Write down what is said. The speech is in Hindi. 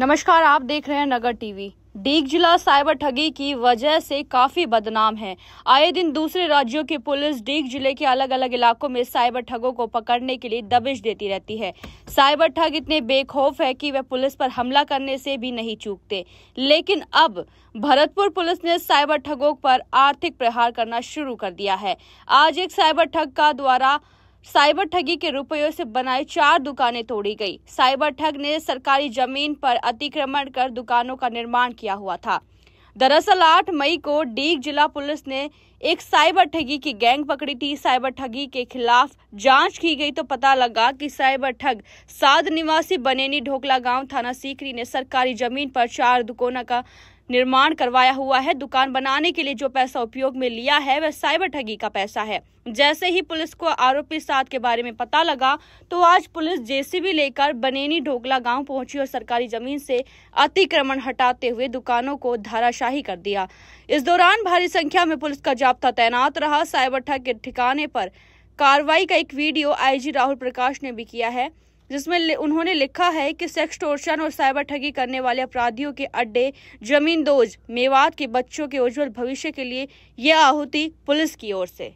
नमस्कार आप देख रहे हैं नगर टीवी डीग जिला साइबर ठगी की वजह से काफी बदनाम है आए दिन दूसरे राज्यों की पुलिस डीग जिले के अलग अलग इलाकों में साइबर ठगों को पकड़ने के लिए दबिश देती रहती है साइबर ठग इतने बेखौफ है कि वे पुलिस पर हमला करने से भी नहीं चूकते लेकिन अब भरतपुर पुलिस ने साइबर ठगों पर आर्थिक प्रहार करना शुरू कर दिया है आज एक साइबर ठग का द्वारा साइबर ठगी के रुपयों से बनाई चार दुकानें तोड़ी गई साइबर ठग ने सरकारी जमीन पर अतिक्रमण कर दुकानों का निर्माण किया हुआ था दरअसल 8 मई को डीग जिला पुलिस ने एक साइबर ठगी की गैंग पकड़ी थी साइबर ठगी के खिलाफ जांच की गई तो पता लगा कि साइबर ठग साध निवासी बनेनी ढोकला गांव थाना सीकरी ने सरकारी जमीन पर चार दुकानों का निर्माण करवाया हुआ है दुकान बनाने के लिए जो पैसा उपयोग में लिया है वह साइबर ठगी का पैसा है जैसे ही पुलिस को आरोपी सात के बारे में पता लगा तो आज पुलिस जेसीबी लेकर बनेनी ढोकला गांव पहुंची और सरकारी जमीन से अतिक्रमण हटाते हुए दुकानों को धाराशाही कर दिया इस दौरान भारी संख्या में पुलिस का जाप्ता तैनात रहा साइबर ठग के ठिकाने पर कार्रवाई का एक वीडियो आईजी राहुल प्रकाश ने भी किया है जिसमें उन्होंने लिखा है कि सेक्स टोर्शन और साइबर ठगी करने वाले अपराधियों के अड्डे जमीन दोज मेवात के बच्चों के उज्जवल भविष्य के लिए यह आहुति पुलिस की ओर से